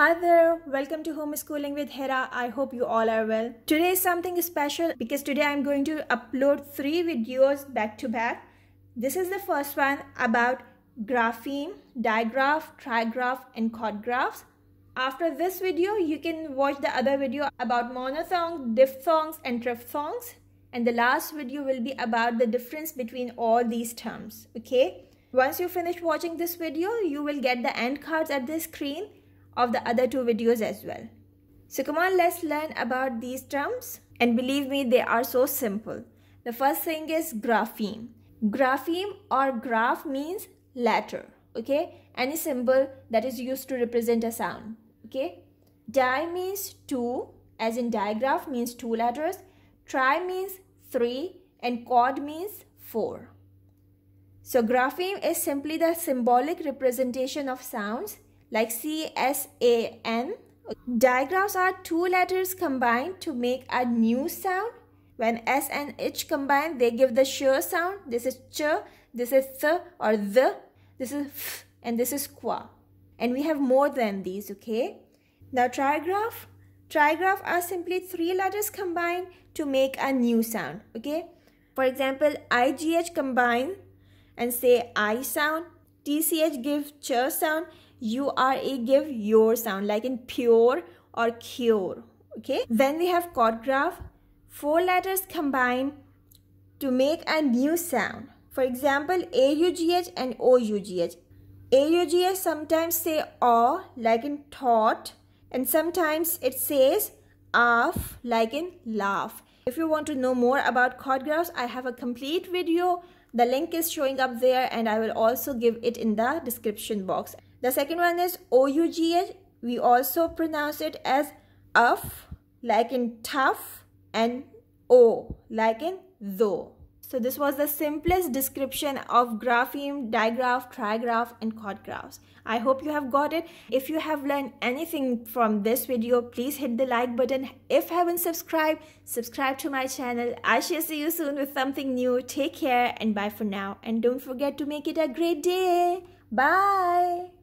Hi there, welcome to Homeschooling with Hera. I hope you all are well. Today is something special because today I'm going to upload three videos back to back. This is the first one about grapheme, digraph, trigraph and chord graphs. After this video, you can watch the other video about monothongs, diphthongs and triphthongs. And the last video will be about the difference between all these terms, okay? Once you finish watching this video, you will get the end cards at the screen of the other two videos as well. So come on, let's learn about these terms. And believe me, they are so simple. The first thing is grapheme. Grapheme or graph means letter, okay? Any symbol that is used to represent a sound, okay? Di means two, as in digraph means two letters. Tri means three and quad means four. So grapheme is simply the symbolic representation of sounds like CSAN. Digraphs are two letters combined to make a new sound. When S and H combine, they give the sh sound. This is ch, this is th or the, this is f, and this is qua. And we have more than these, okay? Now trigraph. Trigraph are simply three letters combined to make a new sound, okay? For example, IGH combine and say I sound TCH give ch sound, URA give your sound like in pure or cure. Okay. Then we have chord graph. Four letters combine to make a new sound. For example, AUGH and OUGH. AUGH sometimes say aw like in thought and sometimes it says af like in laugh. If you want to know more about cod grouse, I have a complete video. The link is showing up there and I will also give it in the description box. The second one is O-U-G-H. We also pronounce it as uff, like in tough, and O, like in though. So this was the simplest description of grapheme, digraph, trigraph and chord graphs. I hope you have got it. If you have learned anything from this video, please hit the like button. If haven't subscribed, subscribe to my channel. I shall see you soon with something new. Take care and bye for now. And don't forget to make it a great day. Bye.